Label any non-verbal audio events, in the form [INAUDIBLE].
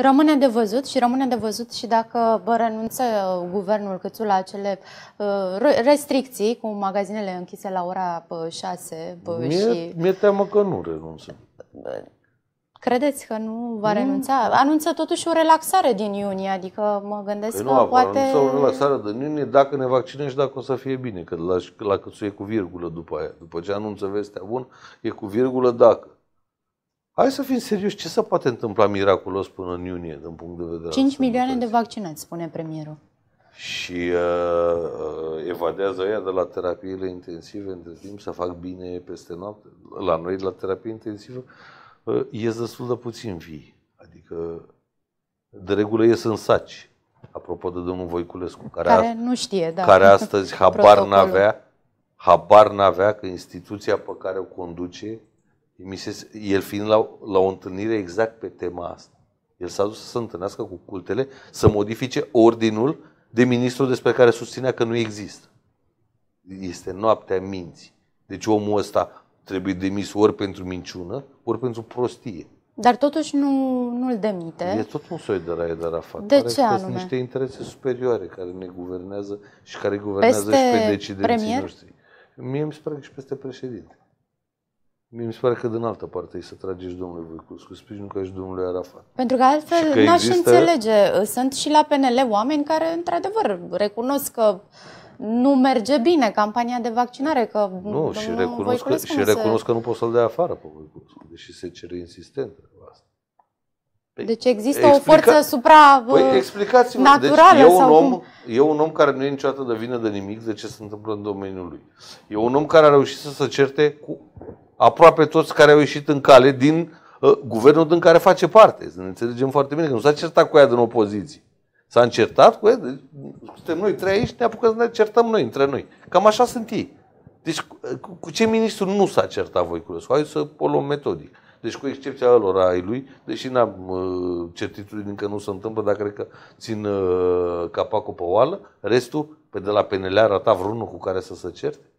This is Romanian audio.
Rămâne de văzut și rămâne de văzut și dacă bă, renunță guvernul Cățul la acele uh, restricții cu magazinele închise la ora 6. Bă, mie, și... mi-e teamă că nu renunță. Credeți că nu va mm. renunța? Anunță totuși o relaxare din iunie, adică mă gândesc păi că nu, poate... Anunță o relaxare din iunie dacă ne vaccinăm și dacă o să fie bine, că la, la Cățu e cu virgulă după aia. După ce anunță vestea bună, e cu virgulă dacă. Hai să fim serioși, ce se poate întâmpla miraculos până în iunie, din punct de vedere 5 milioane de vaccinați, spune premierul. Și uh, uh, evadează ea de la terapiile intensive între timp, să fac bine peste noapte. La noi, la terapie intensivă, uh, ies destul de puțin vii. Adică, de regulă, ies în saci. Apropo de domnul Voiculescu, care, care a, nu știe, da. care astăzi [LAUGHS] habar n-avea, habar n-avea că instituția pe care o conduce mi se, el fiind la, la o întâlnire exact pe tema asta. El s-a dus să se întâlnească cu cultele, să modifice ordinul de ministru despre care susținea că nu există. Este noaptea minții. Deci omul ăsta trebuie demis ori pentru minciună, ori pentru prostie. Dar totuși nu, nu-l demite. E tot un soi de de rafat. De ce anume? Sunt niște interese superioare care ne guvernează și care guvernează peste și pe decidenții premier? noștri. Mie îmi spune că și peste președinte mi se pare că din altă parte e să trageți domnului cu sprijinul ca și domnul Arafat. Pentru că altfel că n-aș există... înțelege. Sunt și la PNL oameni care, într-adevăr, recunosc că nu merge bine campania de vaccinare, că nu, și recunosc, că, și recunosc se... că nu pot să-l dea afară pe Voiculescu, deși se cere insistent. Păi, deci există Explica... o forță supra păi, uh, explicați deci naturală deci e, un sau om, e un om care nu e niciodată de vină de nimic de ce se întâmplă în domeniul lui. E un om care a reușit să se certe cu aproape toți care au ieșit în cale din uh, guvernul din care face parte. Să ne înțelegem foarte bine că nu s-a certat cu ea din opoziție. S-a încertat cu ea, deci, suntem noi trei aici, ne apucăm să ne certăm noi între noi. Cam așa sunt ei. Deci uh, cu, cu ce ministru nu s-a certat cu Hai să o luăm metodic. Deci cu excepția lor ai lui, deși n-am uh, certitudine că nu se întâmplă, dar cred că țin uh, capacul pe oală, restul, pe de la PNL a ratat vreunul cu care să se certe?